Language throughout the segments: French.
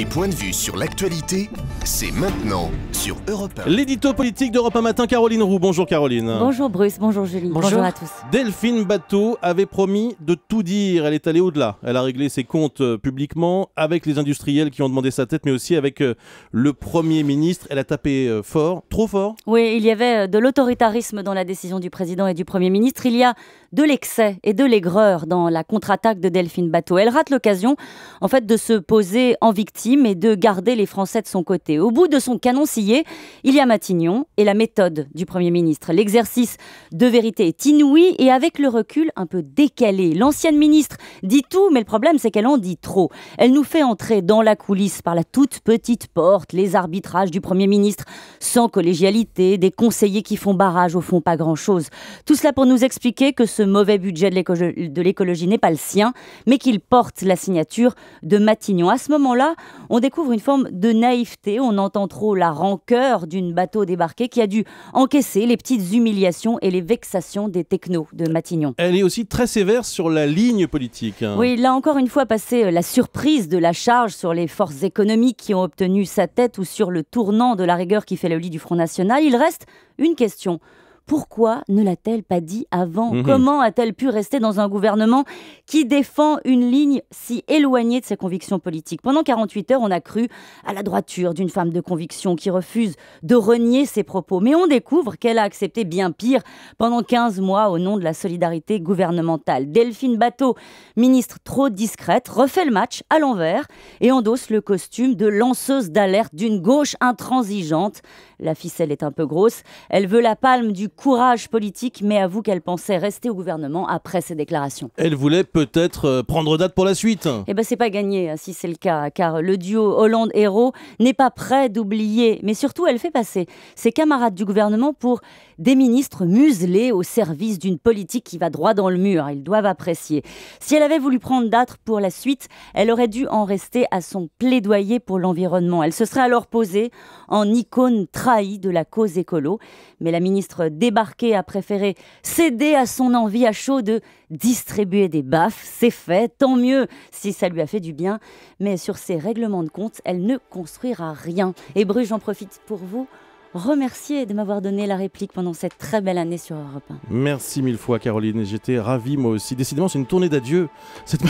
Les points de vue sur l'actualité, c'est maintenant sur Europe 1. L'édito politique d'Europe 1 matin, Caroline Roux. Bonjour Caroline. Bonjour Bruce, bonjour Julie, bonjour, à tous. Delphine Bateau avait promis de tout dire. Elle est allée au-delà. Elle a réglé ses comptes euh, publiquement avec les industriels qui ont demandé sa tête, mais aussi avec euh, le Premier ministre. Elle a tapé euh, fort, trop fort. Oui, il y avait de l'autoritarisme dans la décision du président et du Premier ministre. Il y a de l'excès et de l'aigreur dans la contre-attaque de Delphine Bateau. Elle rate l'occasion, en fait, de se poser en victime mais de garder les Français de son côté. Au bout de son canon scié, il y a Matignon et la méthode du Premier ministre. L'exercice de vérité est inouï et avec le recul un peu décalé. L'ancienne ministre dit tout, mais le problème c'est qu'elle en dit trop. Elle nous fait entrer dans la coulisse par la toute petite porte, les arbitrages du Premier ministre sans collégialité, des conseillers qui font barrage au fond pas grand-chose. Tout cela pour nous expliquer que ce mauvais budget de l'écologie n'est pas le sien, mais qu'il porte la signature de Matignon. À ce moment-là, on découvre une forme de naïveté, on entend trop la rancœur d'une bateau débarquée qui a dû encaisser les petites humiliations et les vexations des technos de Matignon. Elle est aussi très sévère sur la ligne politique. Hein. Oui, Oui, a encore une fois passé euh, la surprise de la charge sur les forces économiques qui ont obtenu sa tête ou sur le tournant de la rigueur qui fait le lit du Front National, il reste une question. Pourquoi ne l'a-t-elle pas dit avant mhm. Comment a-t-elle pu rester dans un gouvernement qui défend une ligne si éloignée de ses convictions politiques Pendant 48 heures, on a cru à la droiture d'une femme de conviction qui refuse de renier ses propos. Mais on découvre qu'elle a accepté bien pire pendant 15 mois au nom de la solidarité gouvernementale. Delphine Bateau, ministre trop discrète, refait le match à l'envers et endosse le costume de lanceuse d'alerte d'une gauche intransigeante. La ficelle est un peu grosse. Elle veut la palme du courage politique, mais avoue qu'elle pensait rester au gouvernement après ses déclarations. Elle voulait peut-être euh, prendre date pour la suite. Eh ben c'est pas gagné hein, si c'est le cas, car le duo Hollande-Hérault n'est pas prêt d'oublier, mais surtout elle fait passer ses camarades du gouvernement pour des ministres muselés au service d'une politique qui va droit dans le mur. Ils doivent apprécier. Si elle avait voulu prendre date pour la suite, elle aurait dû en rester à son plaidoyer pour l'environnement. Elle se serait alors posée en icône trahie de la cause écolo, mais la ministre débarquer a préféré céder à son envie à chaud de distribuer des baffes. C'est fait, tant mieux si ça lui a fait du bien. Mais sur ses règlements de compte, elle ne construira rien. Et Bruges j'en profite pour vous remercier de m'avoir donné la réplique pendant cette très belle année sur Europe 1. Merci mille fois Caroline, j'étais ravi moi aussi. Décidément c'est une tournée d'adieu cette,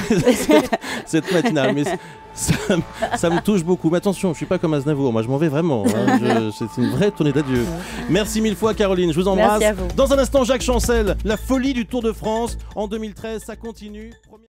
cette, matinale, mais ça, me touche beaucoup. Mais attention, je suis pas comme Aznavour, moi je m'en vais vraiment. Hein. C'est une vraie tournée d'adieu. Merci mille fois Caroline, je vous embrasse. Dans un instant Jacques Chancel, la folie du Tour de France en 2013, ça continue.